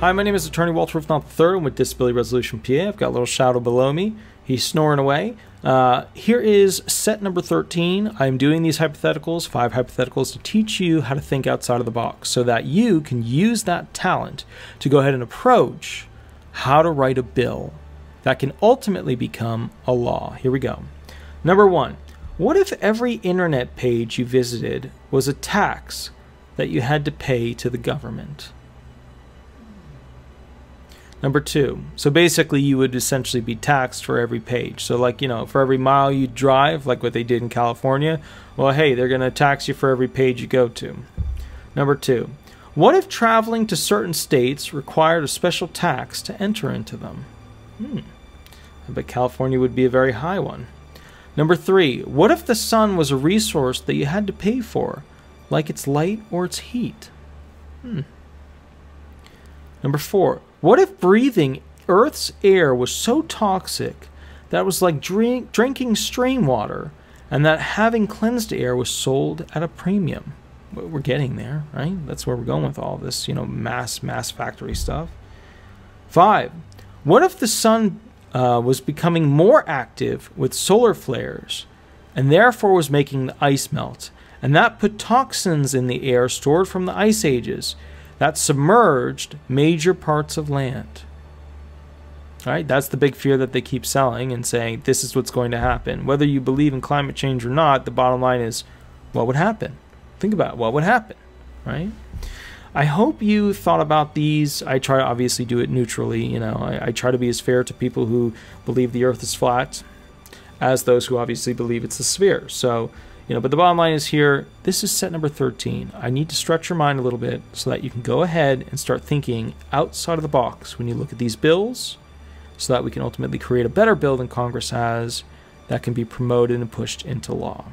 Hi, my name is Attorney Walter Wolfnot III. I'm with Disability Resolution PA. I've got a little shadow below me. He's snoring away. Uh, here is set number 13. I'm doing these hypotheticals, five hypotheticals, to teach you how to think outside of the box so that you can use that talent to go ahead and approach how to write a bill that can ultimately become a law. Here we go. Number one, what if every internet page you visited was a tax that you had to pay to the government? Number two, so basically you would essentially be taxed for every page. So like, you know, for every mile you drive, like what they did in California, well, hey, they're going to tax you for every page you go to. Number two, what if traveling to certain states required a special tax to enter into them? Hmm. but California would be a very high one. Number three, what if the sun was a resource that you had to pay for, like its light or its heat? Hmm. Number four, what if breathing Earth's air was so toxic that it was like drink, drinking stream water and that having cleansed air was sold at a premium? We're getting there, right? That's where we're going with all this, you know, mass, mass factory stuff. Five, what if the sun uh, was becoming more active with solar flares and therefore was making the ice melt? And that put toxins in the air stored from the ice ages, that submerged major parts of land. All right, that's the big fear that they keep selling and saying this is what's going to happen. Whether you believe in climate change or not, the bottom line is what would happen? Think about what would happen, right? I hope you thought about these. I try to obviously do it neutrally. You know, I, I try to be as fair to people who believe the Earth is flat as those who obviously believe it's a sphere. So you know, but the bottom line is here, this is set number 13. I need to stretch your mind a little bit so that you can go ahead and start thinking outside of the box when you look at these bills so that we can ultimately create a better bill than Congress has that can be promoted and pushed into law.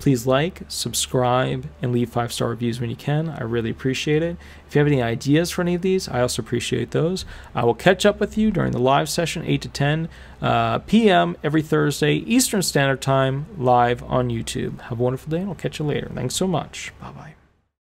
Please like, subscribe, and leave five star reviews when you can. I really appreciate it. If you have any ideas for any of these, I also appreciate those. I will catch up with you during the live session, 8 to 10 uh, p.m. every Thursday, Eastern Standard Time, live on YouTube. Have a wonderful day, and I'll catch you later. Thanks so much. Bye bye.